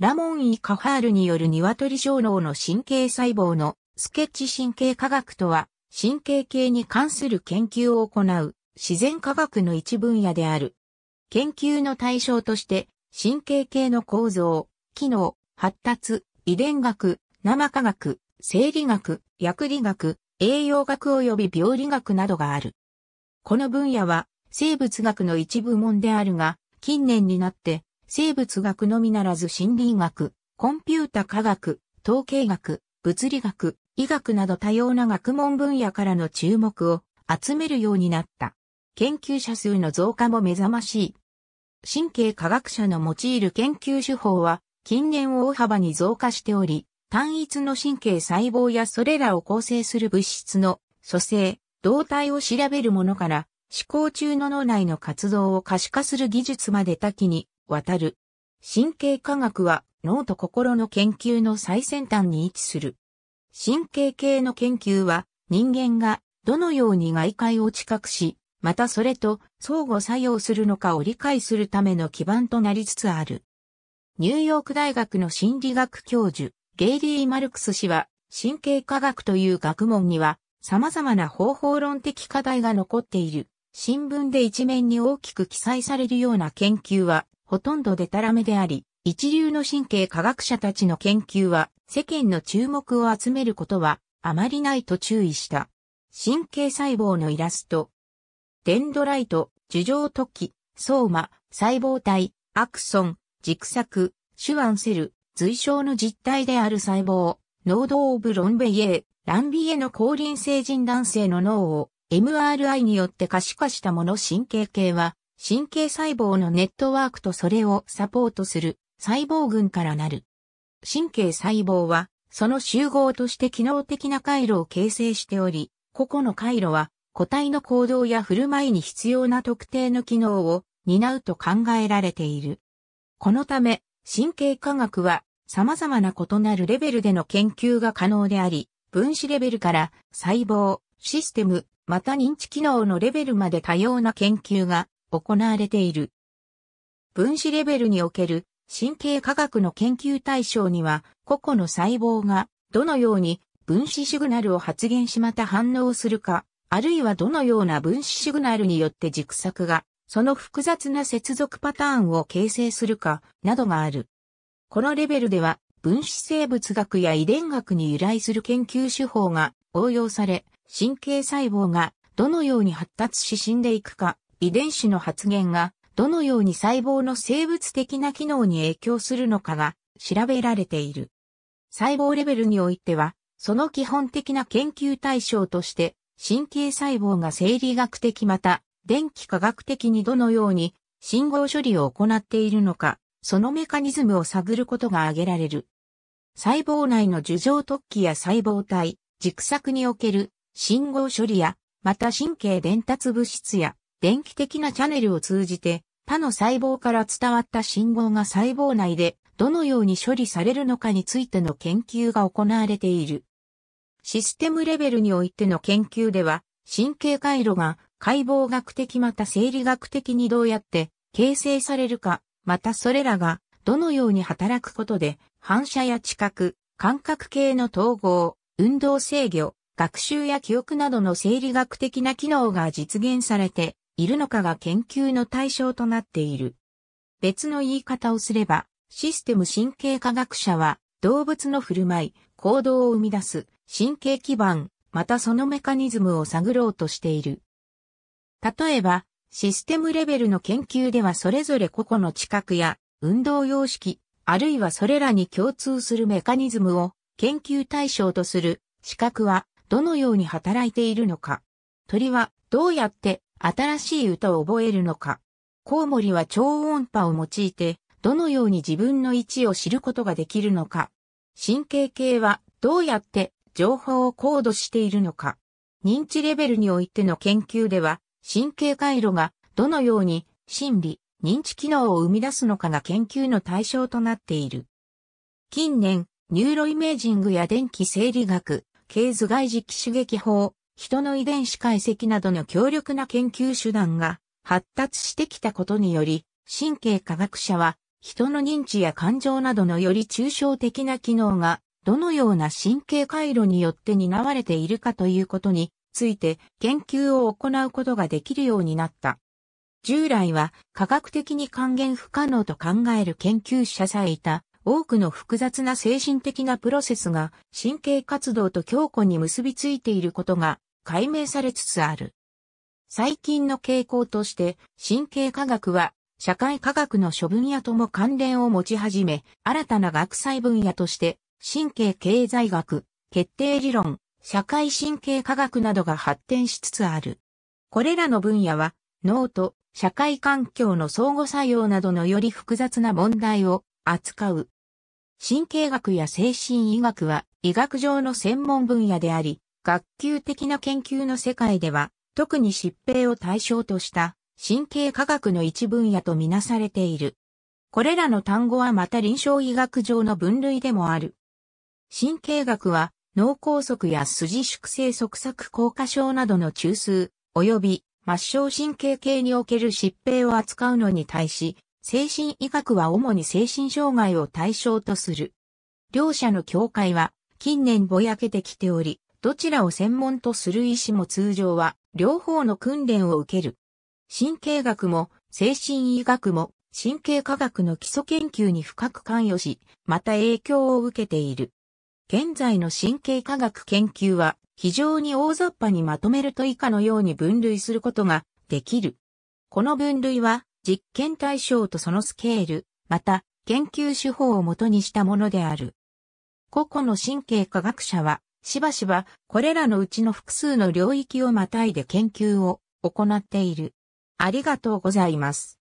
ラモン・イ・カファールによる鶏小脳の神経細胞のスケッチ神経科学とは、神経系に関する研究を行う自然科学の一分野である。研究の対象として、神経系の構造、機能、発達、遺伝学、生科学、生理学、薬理学、栄養学及び病理学などがある。この分野は生物学の一部門であるが、近年になって生物学のみならず心理学、コンピュータ科学、統計学、物理学、医学など多様な学問分野からの注目を集めるようになった。研究者数の増加も目覚ましい。神経科学者の用いる研究手法は近年大幅に増加しており、単一の神経細胞やそれらを構成する物質の組成、動態を調べるものから思考中の脳内の活動を可視化する技術まで多岐に渡る。神経科学は脳と心の研究の最先端に位置する。神経系の研究は人間がどのように外界を知覚し、またそれと相互作用するのかを理解するための基盤となりつつある。ニューヨーク大学の心理学教授、ゲイリー・マルクス氏は、神経科学という学問には、様々な方法論的課題が残っている。新聞で一面に大きく記載されるような研究は、ほとんどデタラメであり、一流の神経科学者たちの研究は世間の注目を集めることはあまりないと注意した。神経細胞のイラスト。デンドライト、樹状突起、相馬、細胞体、アクソン、軸索、手腕セル、随称の実体である細胞、ノードオブロンベイエー、ランビエの降輪成人男性の脳を MRI によって可視化したもの神経系は神経細胞のネットワークとそれをサポートする細胞群からなる。神経細胞は、その集合として機能的な回路を形成しており、個々の回路は、個体の行動や振る舞いに必要な特定の機能を担うと考えられている。このため、神経科学は様々な異なるレベルでの研究が可能であり、分子レベルから細胞、システム、また認知機能のレベルまで多様な研究が行われている。分子レベルにおける神経科学の研究対象には、個々の細胞がどのように分子シグナルを発現しまた反応するか、あるいはどのような分子シグナルによって軸索が、その複雑な接続パターンを形成するか、などがある。このレベルでは、分子生物学や遺伝学に由来する研究手法が応用され、神経細胞がどのように発達し死んでいくか、遺伝子の発現がどのように細胞の生物的な機能に影響するのかが調べられている。細胞レベルにおいては、その基本的な研究対象として、神経細胞が生理学的また、電気科学的にどのように信号処理を行っているのか、そのメカニズムを探ることが挙げられる。細胞内の樹状突起や細胞体、軸索における信号処理や、また神経伝達物質や電気的なチャネルを通じて、他の細胞から伝わった信号が細胞内でどのように処理されるのかについての研究が行われている。システムレベルにおいての研究では、神経回路が解剖学的また生理学的にどうやって形成されるか、またそれらがどのように働くことで反射や知覚、感覚系の統合、運動制御、学習や記憶などの生理学的な機能が実現されているのかが研究の対象となっている。別の言い方をすれば、システム神経科学者は動物の振る舞い、行動を生み出す神経基盤、またそのメカニズムを探ろうとしている。例えば、システムレベルの研究ではそれぞれ個々の知覚や運動様式、あるいはそれらに共通するメカニズムを研究対象とする知覚はどのように働いているのか。鳥はどうやって新しい歌を覚えるのか。コウモリは超音波を用いて、どのように自分の位置を知ることができるのか。神経系はどうやって情報をコードしているのか。認知レベルにおいての研究では、神経回路がどのように心理、認知機能を生み出すのかが研究の対象となっている。近年、ニューロイメージングや電気生理学、ケーズ外磁気刺激法、人の遺伝子解析などの強力な研究手段が発達してきたことにより、神経科学者は人の認知や感情などのより抽象的な機能がどのような神経回路によって担われているかということについて研究を行うことができるようになった。従来は科学的に還元不可能と考える研究者さえいた多くの複雑な精神的なプロセスが神経活動と強固に結びついていることが解明されつつある。最近の傾向として、神経科学は社会科学の諸分野とも関連を持ち始め、新たな学際分野として、神経経済学、決定理論、社会神経科学などが発展しつつある。これらの分野は、脳と社会環境の相互作用などのより複雑な問題を扱う。神経学や精神医学は医学上の専門分野であり、学級的な研究の世界では、特に疾病を対象とした神経科学の一分野とみなされている。これらの単語はまた臨床医学上の分類でもある。神経学は脳梗塞や筋縮性側索硬化症などの中枢、及び末梢神経系における疾病を扱うのに対し、精神医学は主に精神障害を対象とする。両者の境界は近年ぼやけてきており、どちらを専門とする医師も通常は両方の訓練を受ける。神経学も精神医学も神経科学の基礎研究に深く関与し、また影響を受けている。現在の神経科学研究は非常に大雑把にまとめると以下のように分類することができる。この分類は実験対象とそのスケール、また研究手法をもとにしたものである。個々の神経科学者はしばしばこれらのうちの複数の領域をまたいで研究を行っている。ありがとうございます。